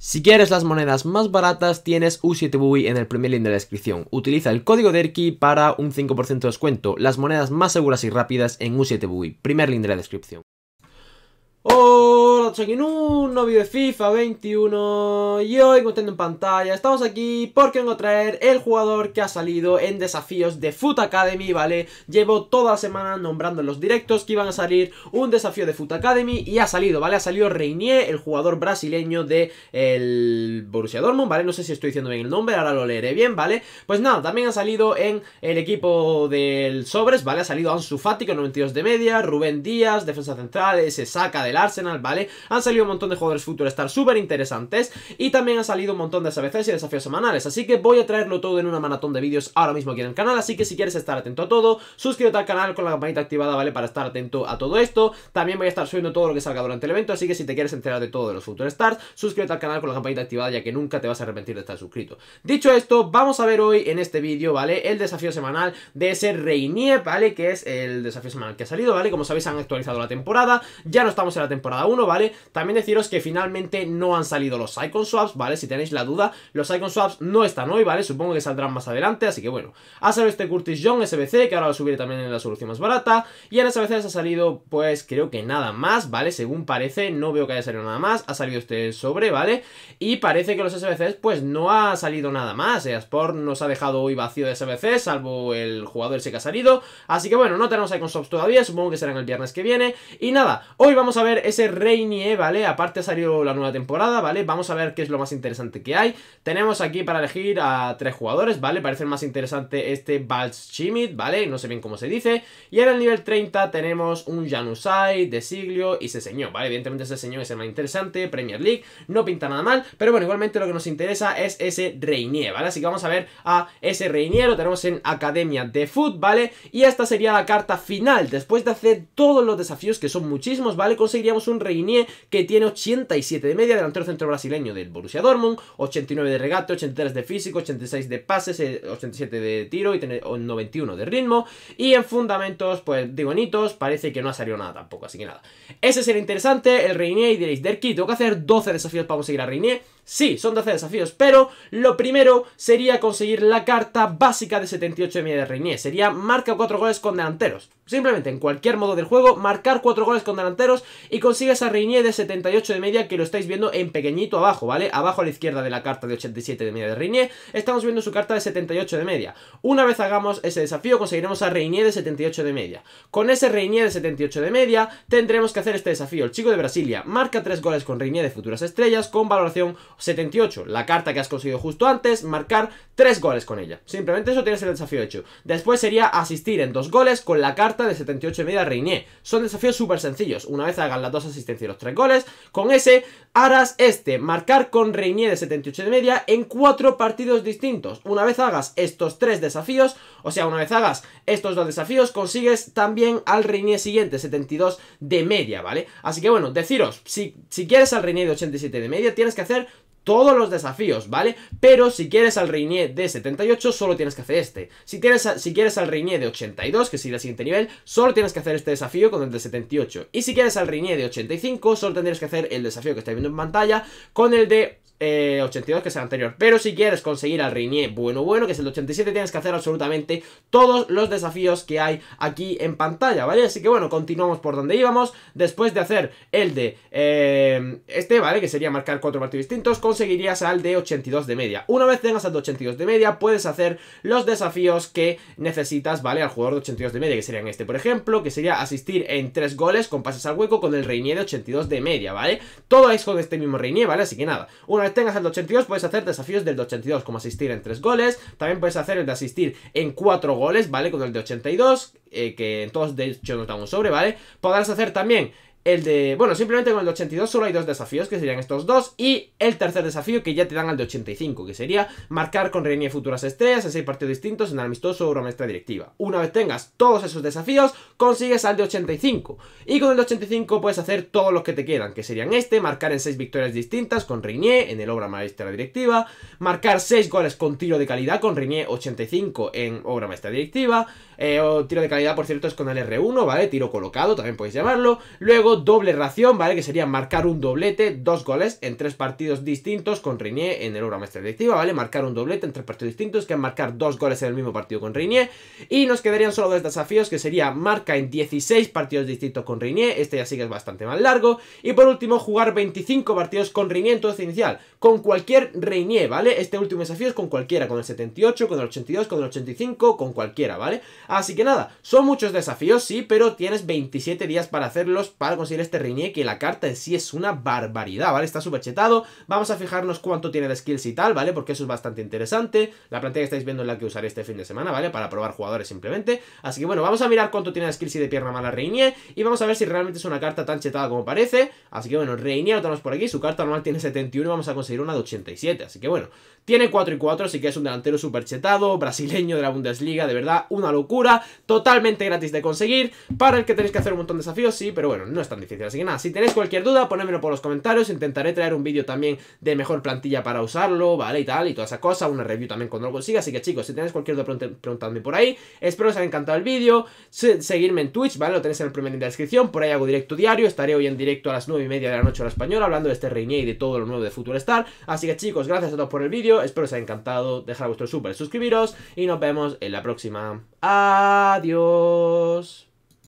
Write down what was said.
Si quieres las monedas más baratas, tienes u 7 buy en el primer link de la descripción. Utiliza el código DERKI para un 5% de descuento. Las monedas más seguras y rápidas en u 7 buy Primer link de la descripción. Hola, soy en un de FIFA 21 y hoy, contando en pantalla, estamos aquí porque vengo a traer el jugador que ha salido en desafíos de Foot Academy, ¿vale? Llevo toda la semana nombrando en los directos que iban a salir un desafío de Foot Academy y ha salido, ¿vale? Ha salido Reinier, el jugador brasileño de el Borussia Dortmund, ¿vale? No sé si estoy diciendo bien el nombre, ahora lo leeré bien, ¿vale? Pues nada, también ha salido en el equipo del Sobres, ¿vale? Ha salido Ansu Fati con 92 de media, Rubén Díaz, defensa central, se saca del Arsenal, ¿vale? Han salido un montón de jugadores Stars súper interesantes y también han salido un montón de SBCs y desafíos semanales, así que voy a traerlo todo en una maratón de vídeos ahora mismo aquí en el canal, así que si quieres estar atento a todo, suscríbete al canal con la campanita activada, ¿vale? Para estar atento a todo esto, también voy a estar subiendo todo lo que salga durante el evento, así que si te quieres enterar de todo de los Stars, suscríbete al canal con la campanita activada ya que nunca te vas a arrepentir de estar suscrito. Dicho esto, vamos a ver hoy en este vídeo, ¿vale? El desafío semanal de ese Reinier, ¿vale? Que es el desafío semanal que ha salido, ¿vale? Como sabéis han actualizado la temporada, ya no estamos en la temporada 1, ¿vale? También deciros que finalmente no han salido los Icon Swaps, ¿vale? Si tenéis la duda, los Icon Swaps no están hoy, ¿vale? Supongo que saldrán más adelante, así que bueno. Ha salido este Curtis John SBC, que ahora lo subiré también en la solución más barata. Y en SBC ha salido, pues creo que nada más, ¿vale? Según parece, no veo que haya salido nada más. Ha salido este sobre, ¿vale? Y parece que los SBCs, pues no ha salido nada más. Eh. nos ha dejado hoy vacío de SBC, salvo el jugador ese que ha salido. Así que bueno, no tenemos Icon Swaps todavía, supongo que serán el viernes que viene. Y nada, hoy vamos a ver ver ese Reinier, ¿vale? Aparte ha salido la nueva temporada, ¿vale? Vamos a ver qué es lo más interesante que hay. Tenemos aquí para elegir a tres jugadores, ¿vale? Parece el más interesante este Chimit, ¿vale? No sé bien cómo se dice. Y en el nivel 30 tenemos un Janusai, De Siglio y señó ¿vale? Evidentemente ese señor es el más interesante, Premier League, no pinta nada mal. Pero bueno, igualmente lo que nos interesa es ese Reinier, ¿vale? Así que vamos a ver a ese Reinier, lo tenemos en Academia de Fútbol, ¿vale? Y esta sería la carta final, después de hacer todos los desafíos, que son muchísimos, ¿vale? Conseguimos conseguiríamos un Reinier que tiene 87 de media, delantero centro brasileño del Borussia Dortmund, 89 de regate, 83 de físico, 86 de pases, 87 eh, de tiro y 91 de ritmo. Y en fundamentos, pues digo, bonitos, parece que no ha salido nada tampoco, así que nada. Ese sería interesante, el Reinier y diréis, Derki, tengo que hacer 12 desafíos para conseguir a Reinier. Sí, son 12 desafíos, pero lo primero sería conseguir la carta básica de 78 de media de Reinier. Sería marca 4 goles con delanteros. Simplemente en cualquier modo del juego, marcar 4 goles con delanteros y consigues a Reinier de 78 de media que lo estáis viendo en pequeñito abajo, ¿vale? Abajo a la izquierda de la carta de 87 de media de Reinier, estamos viendo su carta de 78 de media. Una vez hagamos ese desafío, conseguiremos a Reinier de 78 de media. Con ese Reinier de 78 de media, tendremos que hacer este desafío. El chico de Brasilia marca 3 goles con Reinier de futuras estrellas con valoración 78, la carta que has conseguido justo antes, marcar 3 goles con ella. Simplemente eso tienes el desafío hecho. Después sería asistir en 2 goles con la carta de 78 de media Reinier. Son desafíos súper sencillos. Una vez hagas las dos asistencias y los 3 goles, con ese harás este, marcar con Reinier de 78 de media en 4 partidos distintos. Una vez hagas estos 3 desafíos, o sea, una vez hagas estos dos desafíos, consigues también al Reinier siguiente, 72 de media, ¿vale? Así que bueno, deciros, si, si quieres al Reinier de 87 de media, tienes que hacer todos los desafíos, ¿vale? Pero si quieres al Reinier de 78, solo tienes que hacer este. Si, si quieres al Reinier de 82, que sigue el siguiente nivel, solo tienes que hacer este desafío con el de 78. Y si quieres al Reinier de 85, solo tendrías que hacer el desafío que estáis viendo en pantalla con el de 82 eh, que es el anterior. Pero si quieres conseguir al Reinier bueno bueno, que es el 87, tienes que hacer absolutamente todos los desafíos que hay aquí en pantalla, ¿vale? Así que bueno, continuamos por donde íbamos. Después de hacer el de eh, este, ¿vale? Que sería marcar cuatro partidos distintos, conseguirías al de 82 de media. Una vez tengas al de 82 de media, puedes hacer los desafíos que necesitas, ¿vale? Al jugador de 82 de media, que serían este, por ejemplo, que sería asistir en tres goles con pases al hueco con el Reinier de 82 de media, ¿vale? Todo es con este mismo Reinier, ¿vale? Así que nada, una vez tengas el 82 puedes hacer desafíos del 82, como asistir en 3 goles, también puedes hacer el de asistir en 4 goles, ¿vale? Con el de 82, eh, que en todos de hecho nos da un sobre, ¿vale? Podrás hacer también el de... Bueno, simplemente con el de 82 solo hay dos desafíos, que serían estos dos, y el tercer desafío que ya te dan al de 85, que sería marcar con Reigné futuras estrellas en seis partidos distintos en el amistoso obra maestra directiva. Una vez tengas todos esos desafíos, consigues al de 85. Y con el de 85 puedes hacer todos los que te quedan, que serían este, marcar en seis victorias distintas con Rigné en el obra maestra directiva, marcar seis goles con tiro de calidad con Rigné 85 en obra maestra directiva, eh, tiro de calidad por cierto es con el R1, ¿vale? Tiro colocado, también podéis llamarlo. Luego doble ración, ¿vale? Que sería marcar un doblete, dos goles en tres partidos distintos con Reinier en el programa directiva, ¿vale? Marcar un doblete en tres partidos distintos, que es marcar dos goles en el mismo partido con Reinier. Y nos quedarían solo dos desafíos, que sería marca en 16 partidos distintos con Reinier, este ya sí que es bastante más largo. Y por último, jugar 25 partidos con Reinier en todo inicial, con cualquier Reinier, ¿vale? Este último desafío es con cualquiera, con el 78, con el 82, con el 85, con cualquiera, ¿vale? Así que nada, son muchos desafíos, sí, pero tienes 27 días para hacerlos para conseguir este Reinier, que la carta en sí es una barbaridad, ¿vale? Está súper chetado. Vamos a fijarnos cuánto tiene de skills y tal, ¿vale? Porque eso es bastante interesante. La plantilla que estáis viendo es la que usaré este fin de semana, ¿vale? Para probar jugadores simplemente. Así que bueno, vamos a mirar cuánto tiene de skills y de pierna mala Reinier. Y vamos a ver si realmente es una carta tan chetada como parece. Así que bueno, Reinier lo tenemos por aquí. Su carta normal tiene 71 y vamos a conseguir una de 87. Así que bueno, tiene 4 y 4, así que es un delantero súper chetado, brasileño de la Bundesliga, de verdad, una locura. Totalmente gratis de conseguir. Para el que tenéis que hacer un montón de desafíos, sí, pero bueno, no es tan difícil. Así que nada, si tenéis cualquier duda, ponedmelo por los comentarios. Intentaré traer un vídeo también de mejor plantilla para usarlo, ¿vale? Y tal, y toda esa cosa. Una review también cuando lo consiga. Así que chicos, si tenéis cualquier duda, preguntadme por ahí. Espero os haya encantado el vídeo. Seguirme en Twitch, ¿vale? Lo tenéis en el primer link de la descripción. Por ahí hago directo diario. Estaré hoy en directo a las 9 y media de la noche en español, española, hablando de este Reinier y de todo lo nuevo de Future Star. Así que chicos, gracias a todos por el vídeo. Espero os haya encantado. Dejar vuestro súper suscribiros y nos vemos en la próxima. Adiós.